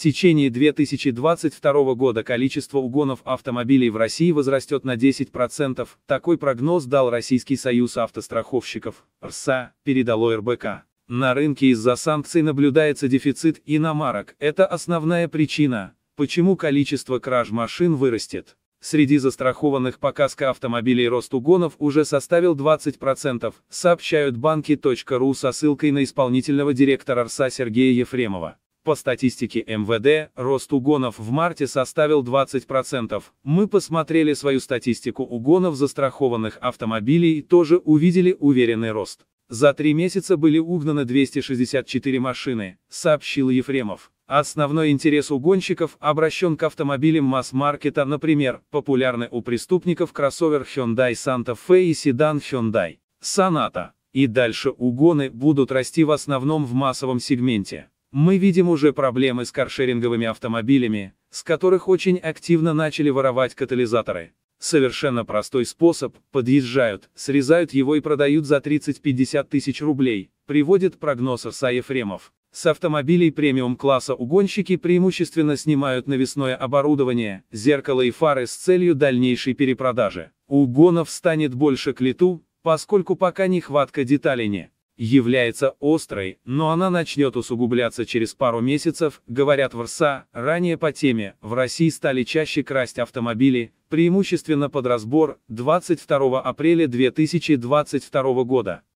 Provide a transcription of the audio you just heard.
течение 2022 года количество угонов автомобилей в России возрастет на 10%, такой прогноз дал Российский союз автостраховщиков, РСА, передало РБК. На рынке из-за санкций наблюдается дефицит иномарок, это основная причина, почему количество краж машин вырастет. Среди застрахованных по КАСКО автомобилей рост угонов уже составил 20%, сообщают банки.ру со ссылкой на исполнительного директора РСА Сергея Ефремова. По статистике МВД, рост угонов в марте составил 20%. Мы посмотрели свою статистику угонов застрахованных автомобилей и тоже увидели уверенный рост. За три месяца были угнаны 264 машины, сообщил Ефремов. Основной интерес угонщиков обращен к автомобилям масс-маркета, например, популярны у преступников кроссовер Hyundai Santa Fe и седан Hyundai Sonata. И дальше угоны будут расти в основном в массовом сегменте. Мы видим уже проблемы с каршеринговыми автомобилями, с которых очень активно начали воровать катализаторы. Совершенно простой способ, подъезжают, срезают его и продают за 30-50 тысяч рублей, приводит прогноз Аса Ефремов. С автомобилей премиум-класса угонщики преимущественно снимают навесное оборудование, зеркало и фары с целью дальнейшей перепродажи. Угонов станет больше к лету, поскольку пока нехватка деталей не является острой, но она начнет усугубляться через пару месяцев, говорят в РСА, ранее по теме, в России стали чаще красть автомобили, преимущественно под разбор, 22 апреля 2022 года.